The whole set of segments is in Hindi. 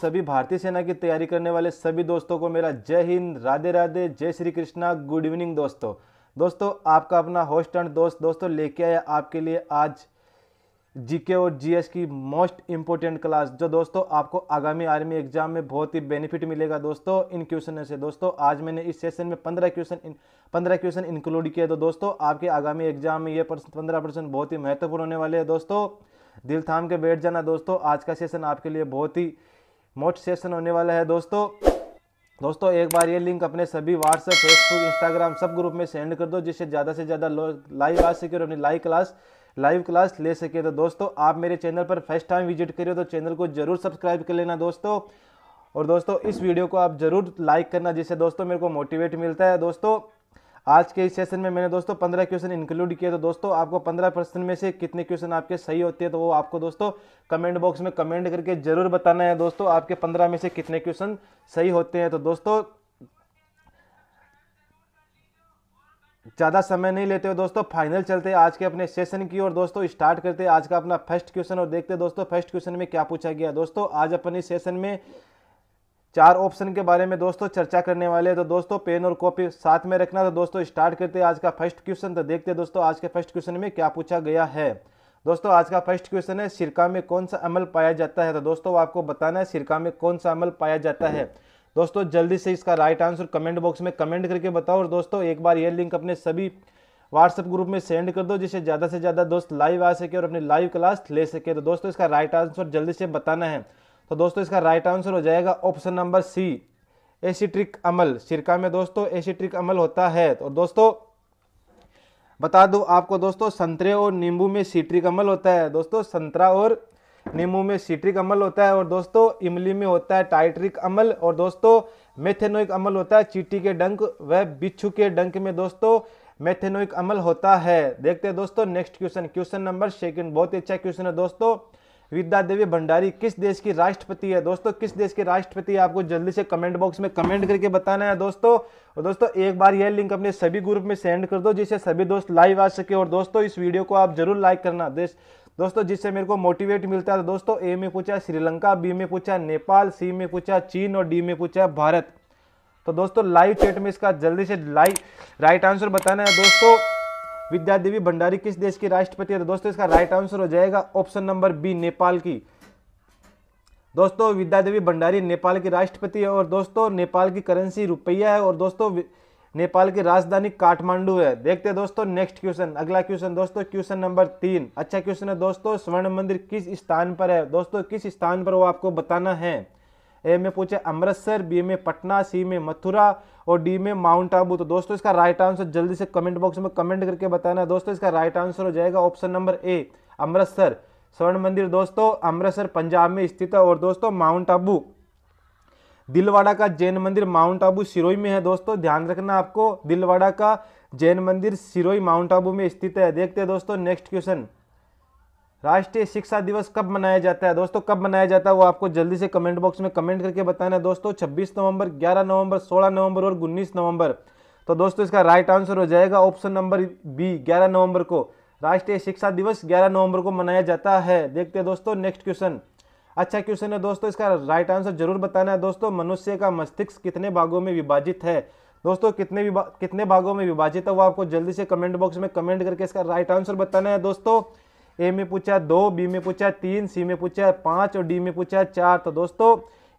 सभी भारतीय सेना की तैयारी करने वाले सभी दोस्तों को मेरा जय हिंद राधे राधे जय श्री कृष्णा गुड इवनिंग दोस्तों दोस्तों आपका अपना होस्ट एंड दोस्त दोस्तों लेके आया आपके लिए आज जीके और जीएस की मोस्ट इम्पोर्टेंट क्लास जो दोस्तों आपको आगामी आर्मी एग्जाम में बहुत ही बेनिफिट मिलेगा दोस्तों इन क्वेश्चन से दोस्तों आज मैंने इस सेशन में पंद्रह क्वेश्चन पंद्रह क्वेश्चन इंक्लूड किया तो दोस्तों आपके आगामी एग्जाम में ये पंद्रह परसेंट बहुत ही महत्वपूर्ण होने वाले हैं दोस्तों दिल थाम के बैठ जाना दोस्तों आज का सेशन आपके लिए बहुत ही मोट सेशन होने वाला है दोस्तों दोस्तों एक बार ये लिंक अपने सभी व्हाट्सएप फेसबुक इंस्टाग्राम सब ग्रुप में सेंड कर दो जिससे ज़्यादा से ज़्यादा लोग लाइव आ सके और अपनी लाइव क्लास लाइव क्लास ले सके तो दोस्तों आप मेरे चैनल पर फर्स्ट टाइम विजिट करिए तो चैनल को जरूर सब्सक्राइब कर लेना दोस्तों और दोस्तों इस वीडियो को आप जरूर लाइक करना जिससे दोस्तों मेरे को मोटिवेट मिलता है दोस्तों आज के इस सेशन में मैंने दोस्तों पंद्रह क्वेश्चन इंक्लूड किए तो दोस्तों आपको पंद्रह प्रश्न में से कितने क्वेश्चन आपके सही होते हैं तो वो आपको दोस्तों कमेंट बॉक्स में कमेंट करके जरूर बताना है दोस्तों आपके पंद्रह में से कितने क्वेश्चन सही होते हैं तो दोस्तों ज़्यादा समय नहीं लेते हो दोस्तों फाइनल चलते हैं आज के अपने सेशन की और दोस्तों स्टार्ट करते हैं आज का अपना फर्स्ट क्वेश्चन और देखते हैं दोस्तों फर्स्ट क्वेश्चन में क्या पूछा गया दोस्तों आज अपने सेशन में चार ऑप्शन के बारे में दोस्तों चर्चा करने वाले हैं तो दोस्तों पेन और कॉपी साथ में रखना तो दोस्तों स्टार्ट करते हैं आज का फर्स्ट क्वेश्चन तो देखते हैं दोस्तों आज के फर्स्ट क्वेश्चन में क्या पूछा गया है दोस्तों आज का फर्स्ट क्वेश्चन है सिरका में कौन सा अमल पाया जाता है तो दोस्तों आपको बताना है सिरका में कौन सा अमल पाया जाता है दोस्तों जल्दी से इसका राइट आंसर कमेंट बॉक्स में कमेंट करके बताओ और दोस्तों एक बार ये लिंक अपने सभी व्हाट्सएप ग्रुप में सेंड कर दो जिससे ज़्यादा से ज़्यादा दोस्त लाइव आ सके और अपनी लाइव क्लास ले सके तो दोस्तों इसका राइट आंसर जल्दी से बताना है तो दोस्तों इसका राइट आंसर हो जाएगा ऑप्शन नंबर सी एसिट्रिक अमल सिरका में दोस्तों एसिट्रिक अमल होता है और दोस्तों बता दूं आपको दोस्तों संतरे और नींबू में सीट्रिक अमल होता है दोस्तों संतरा और नींबू में सीट्रिक अमल होता है और दोस्तों इमली में होता है टाइट्रिक अमल और दोस्तों मेथेनोइक अमल होता है चीटी के डंक व बिच्छू के डंक में दोस्तों मेथेनोइक अमल होता है देखते हैं दोस्तों next question question number second बहुत ही अच्छा क्वेश्चन है दोस्तों विद्या देवी भंडारी किस देश की राष्ट्रपति है दोस्तों किस देश के राष्ट्रपति है आपको जल्दी से कमेंट बॉक्स में कमेंट करके बताना है दोस्तों और दोस्तों एक बार यह लिंक अपने सभी ग्रुप में सेंड कर दो जिससे सभी दोस्त लाइव आ सके और दोस्तों इस वीडियो को आप जरूर लाइक करना देश दोस्तों जिससे मेरे को मोटिवेट मिलता है तो दोस्तों ए में पूछा श्रीलंका बी में पूछा नेपाल सी में पूछा चीन और डी में पूछा भारत तो दोस्तों लाइव चैट में इसका जल्दी से लाइव राइट आंसर बताना है दोस्तों विद्या देवी भंडारी किस देश की राष्ट्रपति है तो दोस्तों इसका राइट आंसर हो जाएगा ऑप्शन नंबर बी नेपाल की दोस्तों विद्या देवी भंडारी नेपाल की राष्ट्रपति है और दोस्तों नेपाल की करेंसी रुपया है और दोस्तों नेपाल की राजधानी काठमांडू है देखते हैं दोस्तों नेक्स्ट क्वेश्चन अगला क्वेश्चन दोस्तों क्वेश्चन नंबर तीन अच्छा क्वेश्चन है दोस्तों स्वर्ण मंदिर किस स्थान पर है दोस्तों किस स्थान पर वो आपको बताना है ए में पूछे अमृतसर बी में पटना सी में मथुरा और डी में माउंट आबू तो दोस्तों इसका राइट आंसर जल्दी से कमेंट बॉक्स में कमेंट करके बताना दोस्तों इसका राइट आंसर हो जाएगा ऑप्शन नंबर ए अमृतसर स्वर्ण मंदिर दोस्तों अमृतसर पंजाब में स्थित है और दोस्तों माउंट आबू दिलवाड़ा का जैन मंदिर माउंट आबू सिरोई में है दोस्तों ध्यान रखना आपको दिलवाड़ा का जैन मंदिर सिरोई माउंट आबू में स्थित है देखते हैं दोस्तों नेक्स्ट क्वेश्चन राष्ट्रीय शिक्षा दिवस कब मनाया जाता है दोस्तों कब मनाया जाता है वो आपको जल्दी से कमेंट बॉक्स में कमेंट करके बताना है दोस्तों 26 नवंबर 11 नवंबर 16 नवंबर और 19 नवंबर तो दोस्तों इसका राइट आंसर हो जाएगा ऑप्शन नंबर बी 11 नवंबर को राष्ट्रीय शिक्षा दिवस 11 नवंबर को मनाया जाता है देखते हैं दोस्तों नेक्स्ट क्वेश्चन अच्छा क्वेश्चन है दोस्तों इसका राइट आंसर जरूर बताना है दोस्तों मनुष्य का मस्तिष्क कितने भागों में विभाजित है दोस्तों कितने कितने भागों में विभाजित है वो आपको जल्दी से कमेंट बॉक्स में कमेंट करके इसका राइट आंसर बताना है दोस्तों ए में पूछा दो बी में पूछा तीन सी में पूछा पाँच और डी में पूछा चार तो दोस्तों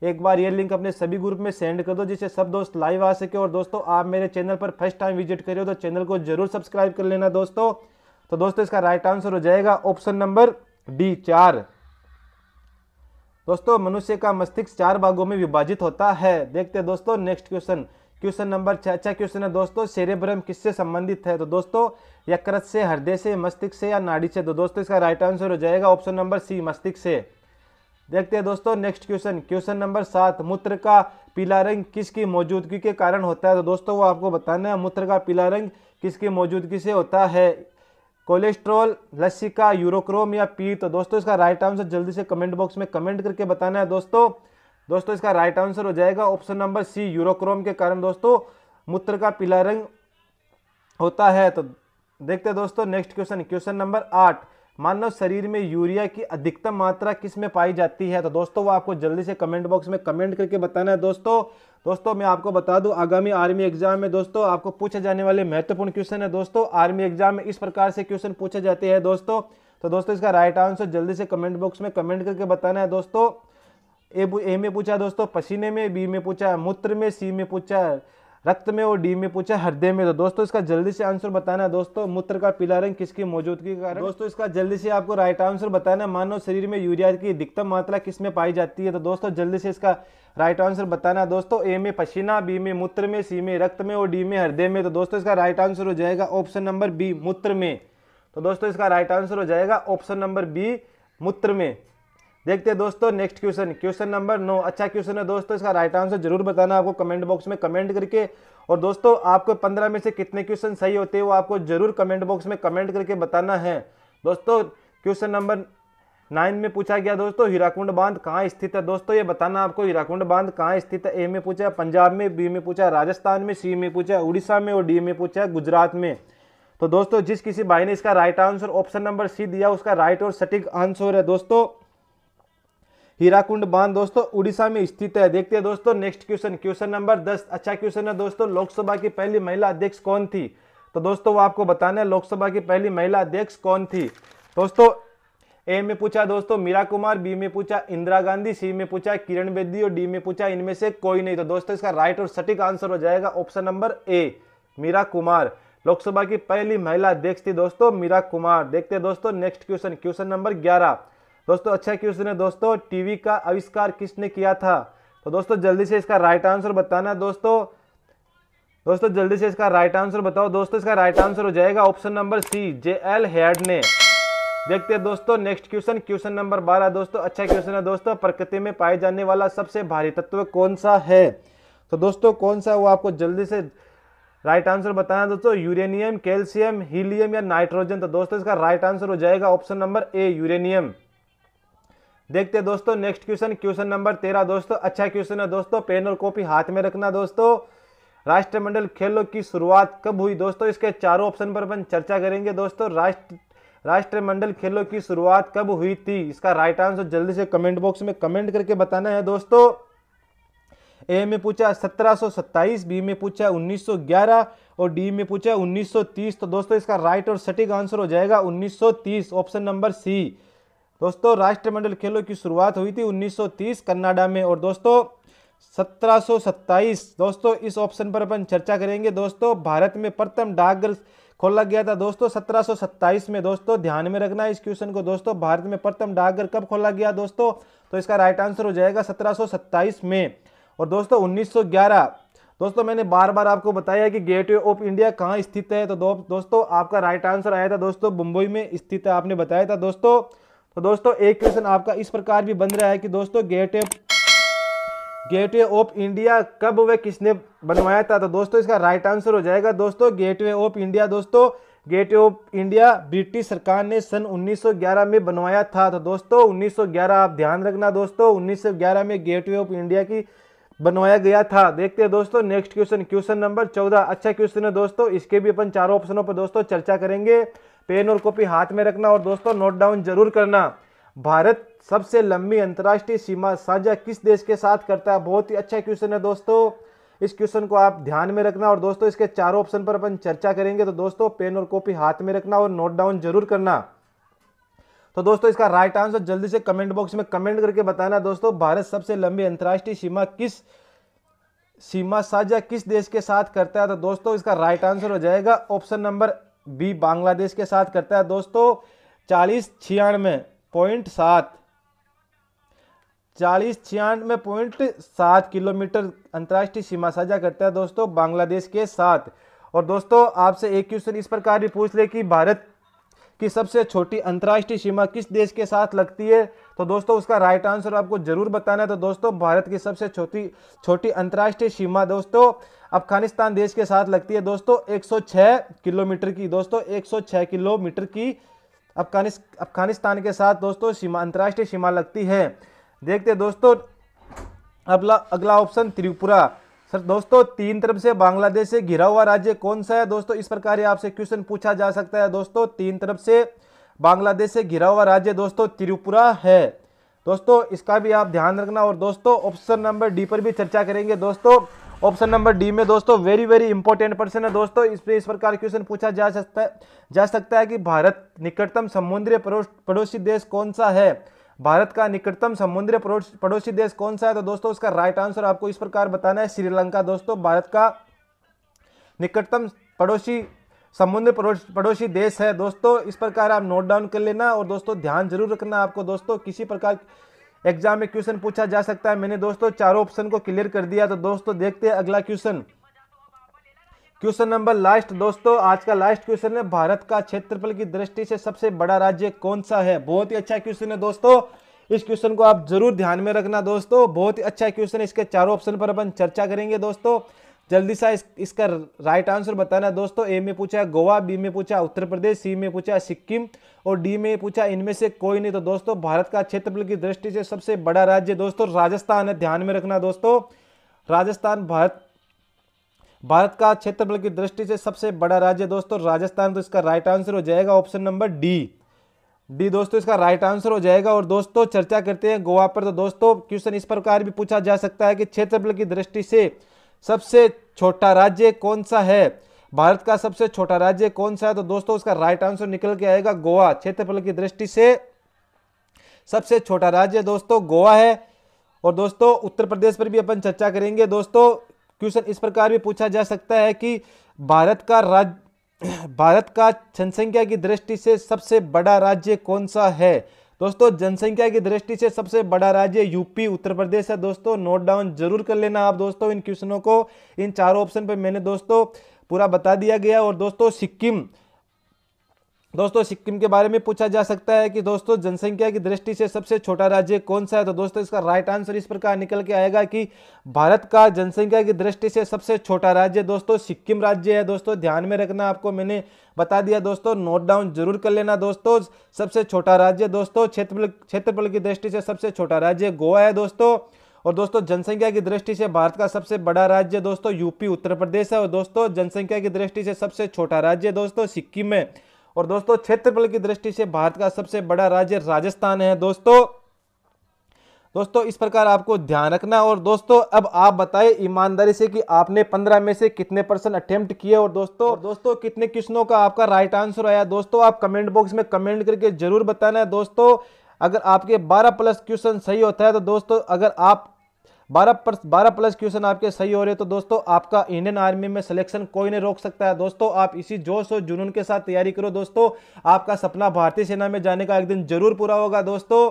एक बार ये लिंक अपने सभी ग्रुप में सेंड कर दो जिससे सब दोस्त लाइव आ सके और दोस्तों आप मेरे चैनल पर फर्स्ट टाइम विजिट करे हो तो चैनल को जरूर सब्सक्राइब कर लेना दोस्तों तो दोस्तों इसका राइट आंसर हो जाएगा ऑप्शन नंबर डी चार दोस्तों मनुष्य का मस्तिष्क चार भागों में विभाजित होता है देखते हैं दोस्तों नेक्स्ट क्वेश्चन क्वेश्चन नंबर छः अच्छा क्वेश्चन है दोस्तों सेरेब्रम किससे संबंधित है तो दोस्तों यकृत से हृदय से मस्तिष्क से या नाड़ी से तो दोस्तों इसका राइट आंसर हो जाएगा ऑप्शन नंबर सी मस्तिष्क से देखते हैं दोस्तों नेक्स्ट क्वेश्चन क्वेश्चन नंबर सात मूत्र का पीला रंग किसकी मौजूदगी के कारण होता है तो दोस्तों वो आपको बताना है मूत्र का पीला रंग किसकी मौजूदगी से होता है कोलेस्ट्रॉल लस्सी का यूरोक्रोम या पी तो दोस्तों इसका राइट आंसर जल्दी से कमेंट बॉक्स में कमेंट करके बताना है दोस्तों दोस्तों इसका राइट आंसर हो जाएगा ऑप्शन नंबर सी यूरोक्रोम के कारण दोस्तों मूत्र का पीला रंग होता है तो देखते हैं दोस्तों नेक्स्ट क्वेश्चन क्वेश्चन नंबर आठ मानव शरीर में यूरिया की अधिकतम मात्रा किस में पाई जाती है तो दोस्तों वो आपको जल्दी से कमेंट बॉक्स में कमेंट करके बताना है दोस्तों दोस्तों मैं आपको बता दूं आगामी आर्मी एग्जाम में दोस्तों आपको पूछे जाने वाले महत्वपूर्ण क्वेश्चन है दोस्तों आर्मी एग्जाम में इस प्रकार से क्वेश्चन पूछे जाते हैं दोस्तों तो दोस्तों इसका राइट आंसर जल्दी से कमेंट बॉक्स में कमेंट करके बताना है दोस्तों ए ए में पूछा दोस्तों पसीने में बी में पूछा मूत्र में सी में पूछा रक्त में और डी में पूछा हृदय में तो दोस्तों इसका जल्दी से आंसर बताना दोस्तों मूत्र का पीला रंग किसकी मौजूदगी का कारण दोस्तों इसका जल्दी से आपको राइट आंसर बताना मानव शरीर में यूरिया की अधिकतम मात्रा किस में पाई जाती है तो दोस्तों जल्दी से इसका राइट आंसर बताना दोस्तों ए में पसीना बी में मूत्र में सी में रक्त में और डी में हृदय में तो दोस्तों इसका राइट आंसर हो जाएगा ऑप्शन नंबर बी मूत्र में तो दोस्तों इसका राइट आंसर हो जाएगा ऑप्शन नंबर बी मूत्र में देखते हैं दोस्तों नेक्स्ट क्वेश्चन क्वेश्चन नंबर नौ अच्छा क्वेश्चन है दोस्तों इसका राइट आंसर जरूर बताना आपको कमेंट बॉक्स में कमेंट करके और दोस्तों आपको पंद्रह में से कितने क्वेश्चन सही होते हैं वो आपको जरूर कमेंट बॉक्स में कमेंट करके बताना है दोस्तों क्वेश्चन नंबर नाइन में पूछा गया दोस्तों हीराकुंड बांध कहाँ स्थित है दोस्तों ये बताना आपको हीराकुंड बांध कहाँ स्थित है ए में पूछा पंजाब में बी में पूछा राजस्थान में सी में पूछा उड़ीसा में और डी में पूछा गुजरात में तो दोस्तों जिस किसी भाई ने इसका right answer option number C दिया उसका राइट और सटीक आंसर है दोस्तों हीराकुंड बांध दोस्तों उड़ीसा में स्थित है देखते हैं दोस्तों नेक्स्ट क्वेश्चन क्वेश्चन नंबर दस अच्छा क्वेश्चन है दोस्तों लोकसभा की पहली महिला अध्यक्ष कौन थी तो दोस्तों वो आपको बताना है लोकसभा की पहली महिला अध्यक्ष कौन थी दोस्तों ए में पूछा दोस्तों मीरा कुमार बी में पूछा इंदिरा गांधी सी में पूछा किरण बेदी और डी में पूछा इनमें से कोई नहीं तो दोस्तों इसका राइट और सटीक आंसर हो जाएगा option number A Meera Kumar Lok Sabha पहली महिला अध्यक्ष थी दोस्तों मीरा कुमार देखते हैं दोस्तों नेक्स्ट क्वेश्चन क्वेश्चन नंबर ग्यारह दोस्तों अच्छा क्वेश्चन है दोस्तों टीवी का आविष्कार किसने किया था तो दोस्तों जल्दी से इसका राइट आंसर बताना दोस्तों दोस्तों जल्दी से इसका राइट आंसर बताओ दोस्तों इसका राइट आंसर हो जाएगा option number C J L head ने देखते हैं दोस्तों नेक्स्ट क्वेश्चन क्वेश्चन नंबर बारह दोस्तों अच्छा क्वेश्चन है दोस्तों प्रकृति में पाए जाने वाला सबसे भारी तत्व कौन सा है तो दोस्तों कौन सा है वो आपको जल्दी से राइट आंसर बताना दोस्तों यूरेनियम कैल्शियम हीलियम या नाइट्रोजन तो दोस्तों इसका राइट आंसर हो जाएगा ऑप्शन नंबर ए यूरेनियम देखते हैं दोस्तों नेक्स्ट क्वेश्चन क्वेश्चन नंबर तेरह दोस्तों अच्छा क्वेश्चन है दोस्तों पेन और कॉपी हाथ में रखना दोस्तों राष्ट्रमंडल खेलों की शुरुआत कब हुई दोस्तों इसके चारों ऑप्शन पर अपन चर्चा करेंगे दोस्तों राष्ट्र राष्ट्रमंडल खेलों की शुरुआत कब हुई थी इसका राइट आंसर जल्दी से कमेंट बॉक्स में कमेंट करके बताना है दोस्तों ए में पूछा सत्रह बी में पूछा उन्नीस और डी में पूछा उन्नीस तो दोस्तों इसका राइट और सटीक आंसर हो जाएगा उन्नीस ऑप्शन नंबर सी दोस्तों राष्ट्रमंडल खेलों की शुरुआत हुई थी 1930 कनाडा में और दोस्तों 1727 दोस्तों इस ऑप्शन पर अपन चर्चा करेंगे दोस्तों भारत में प्रथम डाकघर खोला गया था दोस्तों 1727 में दोस्तों ध्यान में रखना इस क्वेश्चन को दोस्तों भारत में प्रथम डाकघर कब खोला गया दोस्तों तो इसका राइट आंसर हो जाएगा सत्रह में और दोस्तों 1911 दोस्तों मैंने बार बार आपको बताया कि गेटवे ऑफ इंडिया कहाँ स्थित है तो दो, दोस्तों आपका राइट आंसर आया था दोस्तों मुंबई में स्थित है आपने बताया था दोस्तों तो दोस्तों एक क्वेश्चन आपका इस प्रकार भी बन रहा है कि दोस्तों गेटवे गेटवे ऑफ इंडिया कब वे किसने बनवाया था तो दोस्तों इसका राइट आंसर हो जाएगा दोस्तों गेटवे ऑफ इंडिया दोस्तों गेटवे ऑफ इंडिया ब्रिटिश सरकार ने सन 1911 में बनवाया था तो दोस्तों 1911 आप ध्यान रखना दोस्तों 1911 में गेटवे ऑफ इंडिया की बनवाया गया था देखते हैं दोस्तों नेक्स्ट क्वेश्चन क्वेश्चन नंबर चौदह अच्छा क्वेश्चन है दोस्तों इसके भी अपन चारों ऑप्शनों पर दोस्तों चर्चा करेंगे पेन और कॉपी हाथ में रखना और दोस्तों नोट डाउन जरूर करना भारत सबसे लंबी अंतर्राष्ट्रीय सीमा साझा किस देश के साथ करता है बहुत ही अच्छा क्वेश्चन है दोस्तों इस क्वेश्चन को आप ध्यान में रखना और दोस्तों इसके चारों ऑप्शन पर अपन चर्चा करेंगे तो दोस्तों पेन और कॉपी हाथ में रखना और नोट डाउन जरूर करना तो दोस्तों इसका राइट आंसर जल्दी से कमेंट बॉक्स में कमेंट करके बताना दोस्तों भारत सबसे लंबी अंतर्राष्ट्रीय सीमा किस सीमा साझा किस देश के साथ करता है तो दोस्तों इसका राइट आंसर हो जाएगा ऑप्शन नंबर भी बांग्लादेश के साथ करता है दोस्तों चालीस छियानवे पॉइंट सात चालीस छियानवे पॉइंट सात किलोमीटर अंतर्राष्ट्रीय सीमा साझा करता है दोस्तों बांग्लादेश के साथ और दोस्तों आपसे एक क्वेश्चन इस प्रकार भी पूछ ले कि भारत की सबसे छोटी अंतर्राष्ट्रीय सीमा किस देश के साथ लगती है तो दोस्तों उसका राइट आंसर आपको जरूर बताना है तो दोस्तों भारत की सबसे छोटी छोटी अंतर्राष्ट्रीय सीमा दोस्तों अफगानिस्तान देश के साथ लगती है दोस्तों 106 किलोमीटर की दोस्तों 106 किलोमीटर की अफगानिस अफगानिस्तान के साथ दोस्तों सीमा अंतर्राष्ट्रीय सीमा लगती है देखते दोस्तों अगला अगला ऑप्शन त्रिपुरा सर दोस्तों तीन तरफ से बांग्लादेश से घिरा हुआ राज्य कौन सा है दोस्तों इस प्रकार आपसे क्वेश्चन पूछा जा सकता है दोस्तों तीन तरफ से बांग्लादेश से घिरा हुआ राज्य दोस्तों त्रिपुरा है दोस्तों इसका भी आप ध्यान रखना और दोस्तों ऑप्शन नंबर डी पर भी चर्चा करेंगे दोस्तों ऑप्शन नंबर डी में दोस्तों वेरी वेरी इंपॉर्टेंट पर्सन है दोस्तों इस पर इस प्रकार क्वेश्चन पूछा जा सकता है जा सकता है कि भारत निकटतम समुद्रीय पड़ोसी देश कौन सा है भारत का निकटतम समुद्रीय पड़ोसी देश कौन सा है तो दोस्तों उसका राइट आंसर आपको इस प्रकार बताना है श्रीलंका दोस्तों भारत का निकटतम पड़ोसी समुद्र पड़ोसी देश है दोस्तों इस प्रकार आप नोट डाउन कर लेना और दोस्तों ध्यान जरूर रखना आपको दोस्तों किसी प्रकार एग्जाम में क्वेश्चन पूछा जा सकता है मैंने दोस्तों चारों ऑप्शन को क्लियर कर दिया तो दोस्तों देखते हैं अगला क्वेश्चन क्वेश्चन नंबर लास्ट दोस्तों आज का लास्ट क्वेश्चन है भारत का क्षेत्रफल की दृष्टि से सबसे बड़ा राज्य कौन सा है बहुत ही अच्छा क्वेश्चन है दोस्तों इस क्वेश्चन को आप जरूर ध्यान में रखना दोस्तों बहुत ही अच्छा क्वेश्चन है इसके चारों ऑप्शन पर अपन चर्चा करेंगे दोस्तों जल्दी सा इस, इसका राइट आंसर बताना दोस्तों ए में पूछा गोवा बी में पूछा उत्तर प्रदेश सी में पूछा सिक्किम और डी में पूछा इनमें से कोई नहीं तो दोस्तों भारत का क्षेत्रफल की दृष्टि से सबसे बड़ा राज्य दोस्तों राजस्थान है ध्यान में रखना दोस्तों राजस्थान भारत भारत का क्षेत्रफल की दृष्टि से सबसे बड़ा राज्य दोस्तों राजस्थान तो इसका राइट आंसर हो जाएगा ऑप्शन नंबर डी डी दोस्तों इसका राइट आंसर हो जाएगा और दोस्तों चर्चा करते हैं गोवा पर तो दोस्तों क्वेश्चन इस प्रकार भी पूछा जा सकता है कि क्षेत्रफल की दृष्टि से सबसे छोटा राज्य कौन सा है भारत का सबसे छोटा राज्य कौन सा है तो दोस्तों उसका राइट आंसर निकल के आएगा गोवा क्षेत्रफल की दृष्टि से सबसे छोटा राज्य दोस्तों गोवा है और दोस्तों उत्तर प्रदेश पर भी अपन चर्चा करेंगे दोस्तों क्वेश्चन इस प्रकार भी पूछा जा सकता है कि भारत का राज्य भारत का जनसंख्या की दृष्टि से सबसे बड़ा राज्य कौन सा है दोस्तों जनसंख्या की दृष्टि से सबसे बड़ा राज्य यूपी उत्तर प्रदेश है दोस्तों नोट डाउन जरूर कर लेना आप दोस्तों इन क्वेश्चनों को इन चारों ऑप्शन पर मैंने दोस्तों पूरा बता दिया गया और दोस्तों सिक्किम दोस्तों सिक्किम के बारे में पूछा जा सकता है कि दोस्तों जनसंख्या की दृष्टि से सबसे छोटा राज्य कौन सा है तो दोस्तों इसका राइट आंसर इस प्रकार निकल के आएगा कि भारत का जनसंख्या की दृष्टि से सबसे छोटा राज्य दोस्तों सिक्किम राज्य है दोस्तों ध्यान में रखना आपको मैंने बता दिया दोस्तों नोट डाउन जरूर कर लेना दोस्तों सबसे छोटा राज्य दोस्तों क्षेत्रफल क्षेत्रफल की दृष्टि से सबसे छोटा राज्य गोवा है दोस्तों और दोस्तों जनसंख्या की दृष्टि से भारत का सबसे बड़ा राज्य दोस्तों यूपी उत्तर प्रदेश है और दोस्तों जनसंख्या की दृष्टि से सबसे छोटा राज्य दोस्तों सिक्किम है और दोस्तों क्षेत्रफल की दृष्टि से भारत का सबसे बड़ा राज्य राजस्थान है दोस्तों दोस्तों इस प्रकार आपको ध्यान रखना और दोस्तों अब आप बताएं ईमानदारी से कि आपने 15 में से कितने परसेंट अटेम्प्ट किए और दोस्तों और दोस्तों कितने क्वेश्चनों का आपका राइट आंसर आया दोस्तों आप कमेंट बॉक्स में कमेंट करके जरूर बताना है दोस्तों अगर आपके 12 प्लस क्वेश्चन सही होता है तो दोस्तों अगर आप बारह बारह प्लस क्वेश्चन आपके सही हो रहे तो दोस्तों आपका इंडियन आर्मी में सिलेक्शन कोई नहीं रोक सकता है दोस्तों आप इसी जोश और जुनून के साथ तैयारी करो दोस्तों आपका सपना भारतीय सेना में जाने का एक दिन जरूर पूरा होगा दोस्तों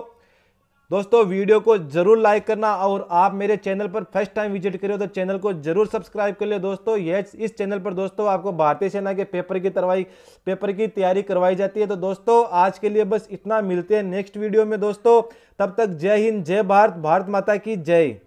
दोस्तों वीडियो को जरूर लाइक करना और आप मेरे चैनल पर फर्स्ट टाइम विजिट करें तो चैनल को जरूर सब्सक्राइब कर ले दोस्तों ये इस चैनल पर दोस्तों आपको भारतीय सेना के पेपर की तरवाई पेपर की तैयारी करवाई जाती है तो दोस्तों आज के लिए बस इतना मिलते हैं नेक्स्ट वीडियो में दोस्तों तब तक जय हिंद जय भारत भारत माता की जय